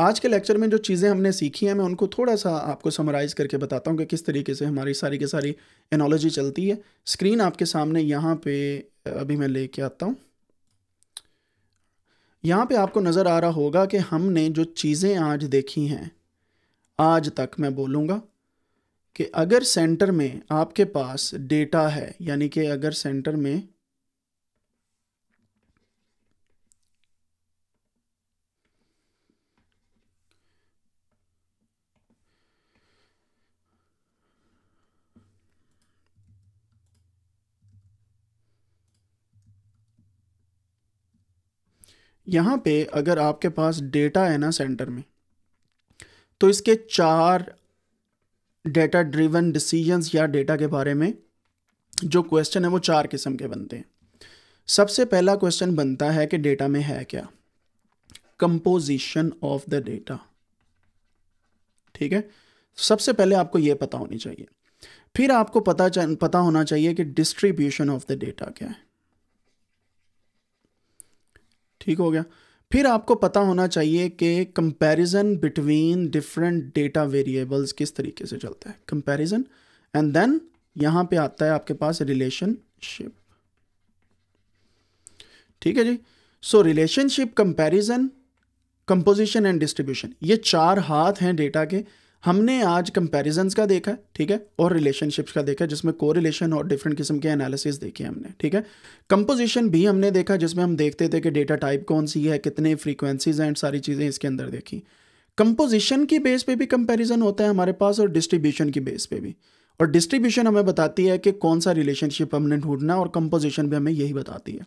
आज के लेक्चर में जो चीज़ें हमने सीखी हैं मैं उनको थोड़ा सा आपको समराइज़ करके बताता हूँ कि किस तरीके से हमारी सारी की सारी एनोलॉजी चलती है स्क्रीन आपके सामने यहाँ पे अभी मैं लेके आता हूँ यहाँ पे आपको नज़र आ रहा होगा कि हमने जो चीज़ें आज देखी हैं आज तक मैं बोलूँगा कि अगर सेंटर में आपके पास डेटा है यानी कि अगर सेंटर में यहाँ पे अगर आपके पास डेटा है ना सेंटर में तो इसके चार डेटा ड्रिवन डिसीजंस या डेटा के बारे में जो क्वेश्चन है वो चार किस्म के बनते हैं सबसे पहला क्वेश्चन बनता है कि डेटा में है क्या कंपोजिशन ऑफ द डेटा ठीक है सबसे पहले आपको ये पता होनी चाहिए फिर आपको पता पता होना चाहिए कि डिस्ट्रीब्यूशन ऑफ द डेटा क्या है ठीक हो गया फिर आपको पता होना चाहिए कि comparison between different data variables किस तरीके से चलता है कंपैरिजन एंड देन यहाँ पे आता है आपके पास रिलेशनशिप ठीक है जी so relationship comparison composition and distribution ये चार हाथ हैं डेटा के हमने आज कंपेरिजन का देखा है ठीक है और रिलेशनशिप्स का देखा है जिसमें रिलेशन और डिफरेंट किस्म के एनालिसिस देखे हमने ठीक है कंपोजिशन भी हमने देखा जिसमें हम देखते थे कि डेटा टाइप कौन सी है कितने फ्रीक्वेंसीज हैं सारी चीज़ें इसके अंदर देखी कंपोजिशन की बेस पे भी कंपेरिजन होता है हमारे पास और डिस्ट्रीब्यूशन की बेस पे भी और डिस्ट्रीब्यूशन हमें बताती है कि कौन सा रिलेशनशिप हमने ढूंढना है और कंपोजिशन भी हमें यही बताती है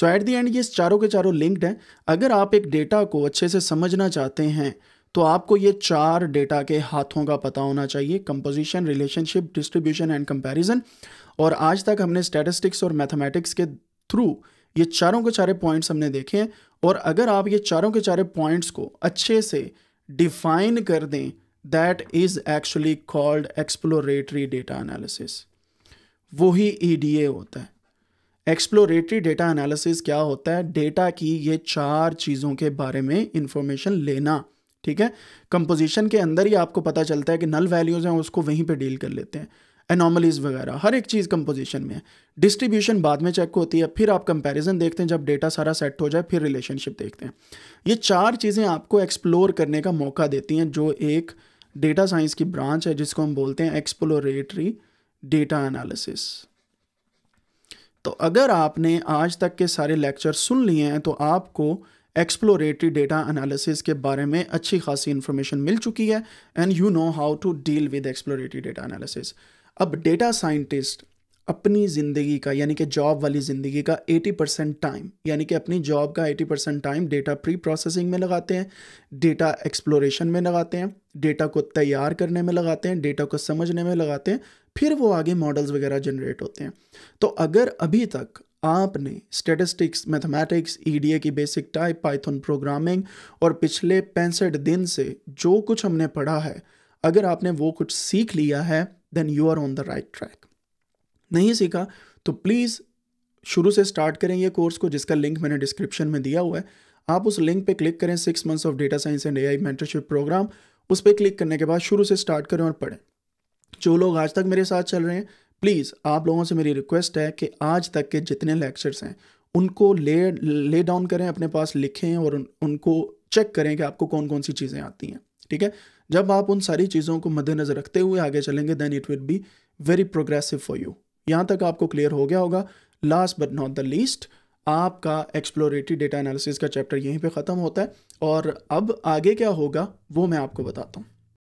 सो एट दी एंड ये चारों के चारों लिंक्ड हैं अगर आप एक डेटा को अच्छे से समझना चाहते हैं तो आपको ये चार डेटा के हाथों का पता होना चाहिए composition relationship distribution and comparison और आज तक हमने स्टेटिस्टिक्स और मैथमेटिक्स के थ्रू ये चारों के चारे पॉइंट्स हमने देखे हैं और अगर आप ये चारों के चारे पॉइंट्स को अच्छे से डिफाइन कर दें that is actually called exploratory data analysis वही ई e होता है एक्सप्लोरेटरी डेटा एनालिसिस क्या होता है डेटा की ये चार चीज़ों के बारे में इंफॉर्मेशन लेना ठीक है कंपोजिशन के अंदर ही आपको पता चलता है कि नल वैल्यूज़ हैं उसको वहीं पे डील कर लेते हैं एनॉमलीज वगैरह हर एक चीज़ कंपोजिशन में है डिस्ट्रीब्यूशन बाद में चेक होती है फिर आप कंपैरिजन देखते हैं जब डेटा सारा सेट हो जाए फिर रिलेशनशिप देखते हैं ये चार चीज़ें आपको एक्सप्लोर करने का मौका देती हैं जो एक डेटा साइंस की ब्रांच है जिसको हम बोलते हैं एक्सप्लोरेटरी डेटा एनालिसिस तो अगर आपने आज तक के सारे लेक्चर सुन लिए हैं तो आपको एक्सप्लोरेटरी डेटा एनालिसिस के बारे में अच्छी खासी इन्फॉर्मेशन मिल चुकी है and you know how to deal with exploratory data analysis अब डेटा साइंटिस्ट अपनी ज़िंदगी का यानी कि जॉब वाली ज़िंदगी का 80 परसेंट टाइम यानी कि अपनी जॉब का 80 percent time data pre processing में लगाते हैं डेटा एक्सप्लोरेशन में लगाते हैं डेटा को तैयार करने में लगाते हैं डेटा को समझने में लगाते हैं फिर वो आगे मॉडल्स वगैरह जनरेट होते हैं तो अगर अभी तक आपने स्टेटिस्टिक्स मैथमेटिक्स ई की बेसिक टाइप पाइथन प्रोग्रामिंग और पिछले पैंसठ दिन से जो कुछ हमने पढ़ा है अगर आपने वो कुछ सीख लिया है then you are on the right track नहीं सीखा तो प्लीज़ शुरू से स्टार्ट करें ये कोर्स को जिसका लिंक मैंने डिस्क्रिप्शन में दिया हुआ है आप उस लिंक पे क्लिक करें six months of data science and AI mentorship program उस पर क्लिक करने के बाद शुरू से स्टार्ट करें और पढ़ें जो लोग आज तक मेरे साथ चल रहे हैं प्लीज़ आप लोगों से मेरी रिक्वेस्ट है कि आज तक के जितने लेक्चर्स हैं उनको ले ले डाउन करें अपने पास लिखें और उन, उनको चेक करें कि आपको कौन कौन सी चीज़ें आती हैं ठीक है जब आप उन सारी चीज़ों को मद्देनज़र रखते हुए आगे चलेंगे then it will be very progressive for you यहाँ तक आपको क्लियर हो गया होगा last but not the least आपका एक्सप्लोरेटरी डेटा एनालिसिस का चैप्टर यहीं पे ख़त्म होता है और अब आगे क्या होगा वो मैं आपको बताता हूँ